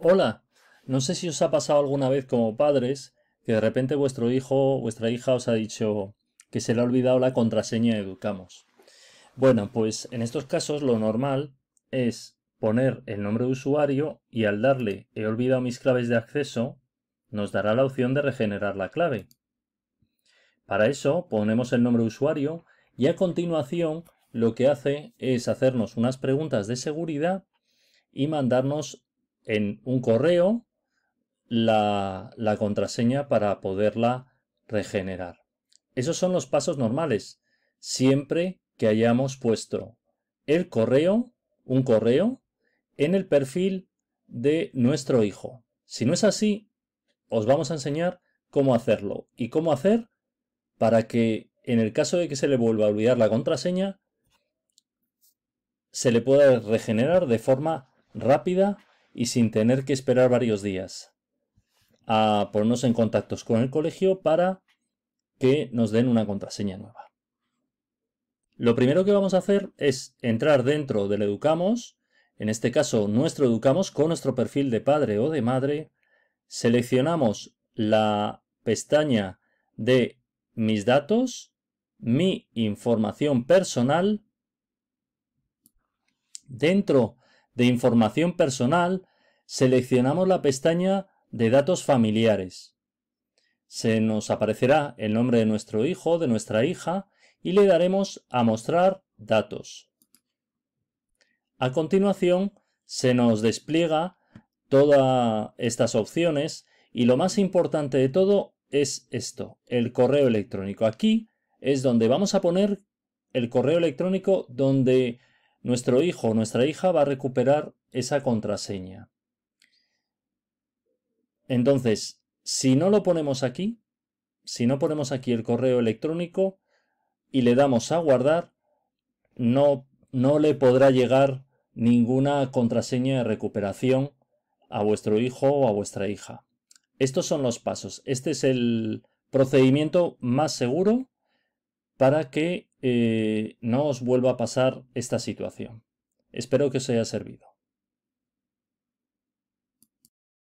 Hola, no sé si os ha pasado alguna vez como padres que de repente vuestro hijo, o vuestra hija os ha dicho que se le ha olvidado la contraseña de Educamos. Bueno, pues en estos casos lo normal es poner el nombre de usuario y al darle he olvidado mis claves de acceso, nos dará la opción de regenerar la clave. Para eso ponemos el nombre de usuario y a continuación lo que hace es hacernos unas preguntas de seguridad y mandarnos en un correo la, contraseña para poderla regenerar. Esos son los pasos normales, siempre que hayamos puesto el correo, un correo, en el perfil de nuestro hijo. Si no es así, os vamos a enseñar cómo hacerlo y cómo hacer para que en el caso de que se le vuelva a olvidar la contraseña, se le pueda regenerar de forma rápida y sin tener que esperar varios días a ponernos en contactos con el colegio para que nos den una contraseña nueva. Lo primero que vamos a hacer es entrar dentro del Educamos, en este caso nuestro Educamos con nuestro perfil de padre o de madre, seleccionamos la pestaña de mis datos, mi información personal, dentro de Información Personal, seleccionamos la pestaña de Datos Familiares. Se nos aparecerá el nombre de nuestro hijo, de nuestra hija, y le daremos a Mostrar datos. A continuación, se nos despliega todas estas opciones y lo más importante de todo es esto, el correo electrónico. Aquí es donde vamos a poner el correo electrónico donde nuestro hijo o nuestra hija va a recuperar esa contraseña. Entonces, si no lo ponemos aquí, si no ponemos aquí el correo electrónico y le damos a guardar, no, no le podrá llegar ninguna contraseña de recuperación a vuestro hijo o a vuestra hija. Estos son los pasos. Este es el procedimiento más seguro para que eh, no os vuelva a pasar esta situación. Espero que os haya servido.